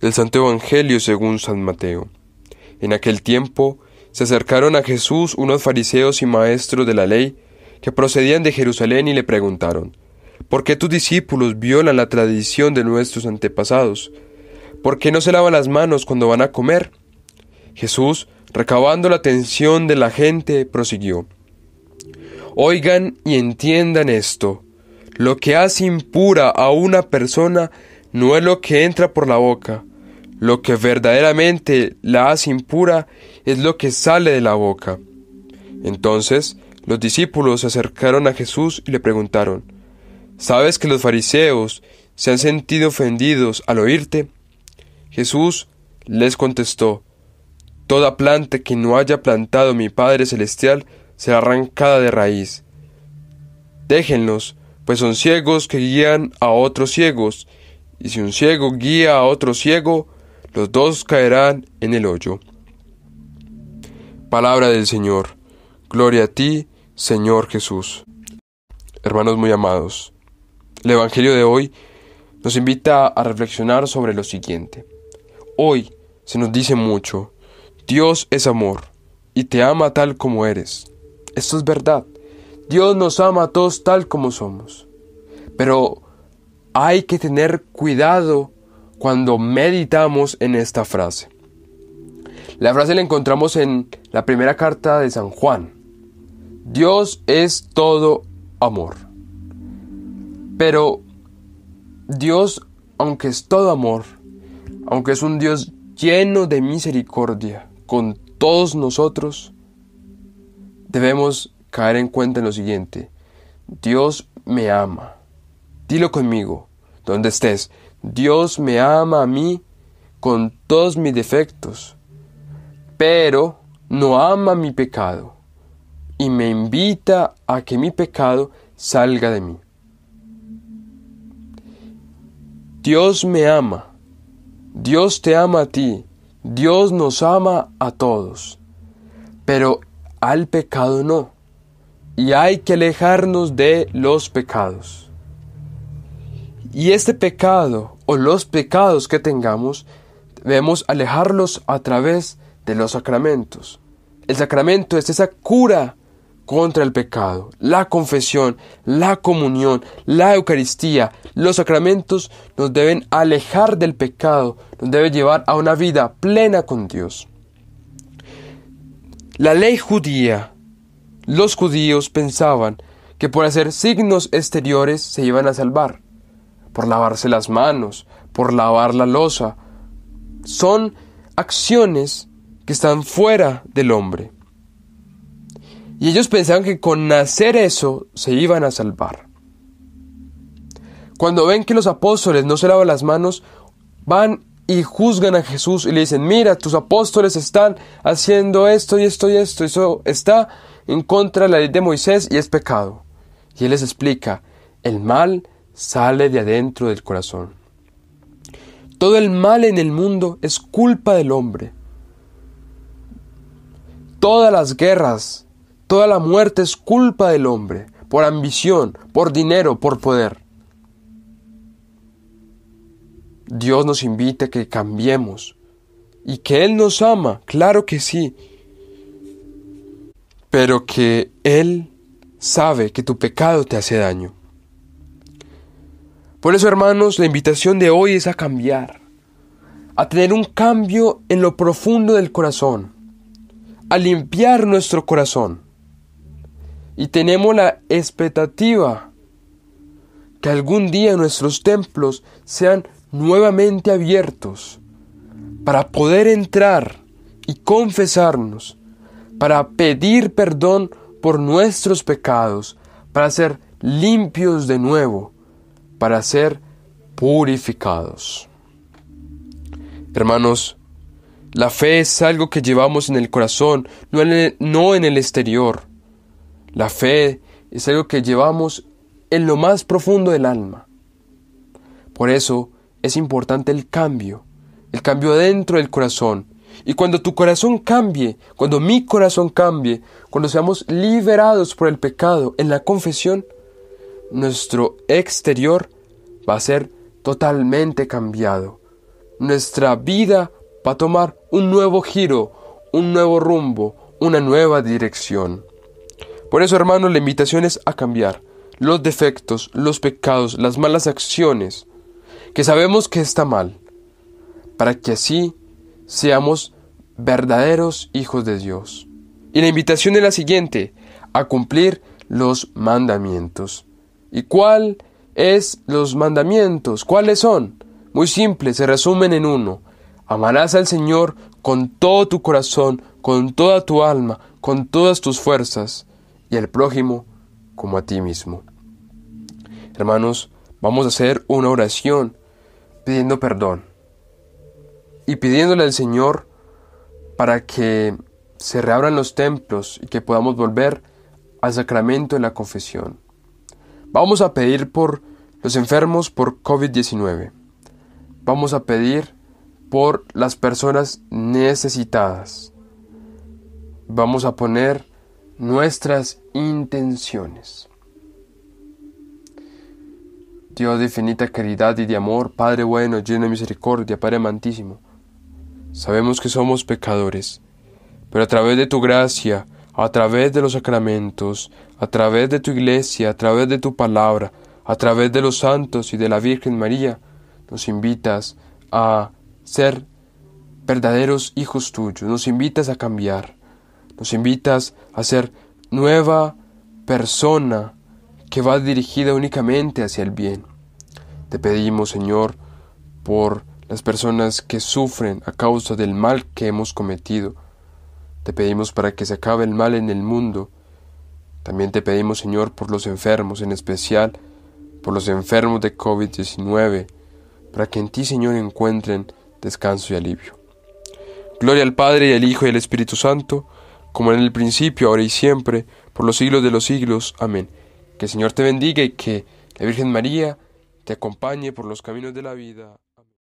del Santo Evangelio según San Mateo. En aquel tiempo se acercaron a Jesús unos fariseos y maestros de la ley que procedían de Jerusalén y le preguntaron, ¿Por qué tus discípulos violan la tradición de nuestros antepasados? ¿Por qué no se lavan las manos cuando van a comer? Jesús, recabando la atención de la gente, prosiguió. Oigan y entiendan esto. Lo que hace impura a una persona no es lo que entra por la boca, lo que verdaderamente la hace impura es lo que sale de la boca. Entonces los discípulos se acercaron a Jesús y le preguntaron, ¿Sabes que los fariseos se han sentido ofendidos al oírte? Jesús les contestó, Toda planta que no haya plantado mi Padre Celestial será arrancada de raíz. Déjenlos, pues son ciegos que guían a otros ciegos, y si un ciego guía a otro ciego, los dos caerán en el hoyo. Palabra del Señor. Gloria a ti, Señor Jesús. Hermanos muy amados, el Evangelio de hoy nos invita a reflexionar sobre lo siguiente. Hoy se nos dice mucho, Dios es amor y te ama tal como eres. Esto es verdad. Dios nos ama a todos tal como somos. Pero hay que tener cuidado cuando meditamos en esta frase. La frase la encontramos en la primera carta de San Juan. Dios es todo amor. Pero Dios, aunque es todo amor, aunque es un Dios lleno de misericordia con todos nosotros, debemos caer en cuenta en lo siguiente. Dios me ama. Dilo conmigo, donde estés. Dios me ama a mí con todos mis defectos, pero no ama mi pecado y me invita a que mi pecado salga de mí. Dios me ama, Dios te ama a ti, Dios nos ama a todos, pero al pecado no, y hay que alejarnos de los pecados. Y este pecado o los pecados que tengamos debemos alejarlos a través de los sacramentos. El sacramento es esa cura contra el pecado, la confesión, la comunión, la Eucaristía, los sacramentos nos deben alejar del pecado, nos deben llevar a una vida plena con Dios. La ley judía, los judíos pensaban que por hacer signos exteriores se iban a salvar por lavarse las manos, por lavar la losa. Son acciones que están fuera del hombre. Y ellos pensaban que con hacer eso se iban a salvar. Cuando ven que los apóstoles no se lavan las manos, van y juzgan a Jesús y le dicen, mira, tus apóstoles están haciendo esto y esto y esto, eso está en contra de la ley de Moisés y es pecado. Y él les explica, el mal sale de adentro del corazón. Todo el mal en el mundo es culpa del hombre. Todas las guerras, toda la muerte es culpa del hombre, por ambición, por dinero, por poder. Dios nos invita a que cambiemos y que Él nos ama, claro que sí, pero que Él sabe que tu pecado te hace daño. Por eso, hermanos, la invitación de hoy es a cambiar, a tener un cambio en lo profundo del corazón, a limpiar nuestro corazón. Y tenemos la expectativa que algún día nuestros templos sean nuevamente abiertos para poder entrar y confesarnos, para pedir perdón por nuestros pecados, para ser limpios de nuevo para ser purificados. Hermanos, la fe es algo que llevamos en el corazón, no en el, exterior. La fe es algo que llevamos en lo más profundo del alma. Por eso es importante el cambio, el cambio dentro del corazón. Y cuando tu corazón cambie, cuando mi corazón cambie, cuando seamos liberados por el pecado en la confesión, nuestro exterior va a ser totalmente cambiado. Nuestra vida va a tomar un nuevo giro, un nuevo rumbo, una nueva dirección. Por eso, hermanos, la invitación es a cambiar los defectos, los pecados, las malas acciones, que sabemos que está mal, para que así seamos verdaderos hijos de Dios. Y la invitación es la siguiente, a cumplir los mandamientos. ¿Y cuál es los mandamientos? ¿Cuáles son? Muy simple, se resumen en uno. Amarás al Señor con todo tu corazón, con toda tu alma, con todas tus fuerzas, y al prójimo como a ti mismo. Hermanos, vamos a hacer una oración pidiendo perdón y pidiéndole al Señor para que se reabran los templos y que podamos volver al sacramento de la confesión. Vamos a pedir por los enfermos por COVID-19. Vamos a pedir por las personas necesitadas. Vamos a poner nuestras intenciones. Dios de infinita caridad y de amor, Padre bueno, lleno de misericordia, Padre amantísimo. Sabemos que somos pecadores, pero a través de tu gracia, a través de los sacramentos, a través de tu iglesia, a través de tu palabra, a través de los santos y de la Virgen María, nos invitas a ser verdaderos hijos tuyos, nos invitas a cambiar, nos invitas a ser nueva persona que va dirigida únicamente hacia el bien. Te pedimos, Señor, por las personas que sufren a causa del mal que hemos cometido, te pedimos para que se acabe el mal en el mundo. También te pedimos, Señor, por los enfermos, en especial por los enfermos de COVID-19, para que en ti, Señor, encuentren descanso y alivio. Gloria al Padre y al Hijo y al Espíritu Santo, como en el principio, ahora y siempre, por los siglos de los siglos. Amén. Que el Señor te bendiga y que la Virgen María te acompañe por los caminos de la vida.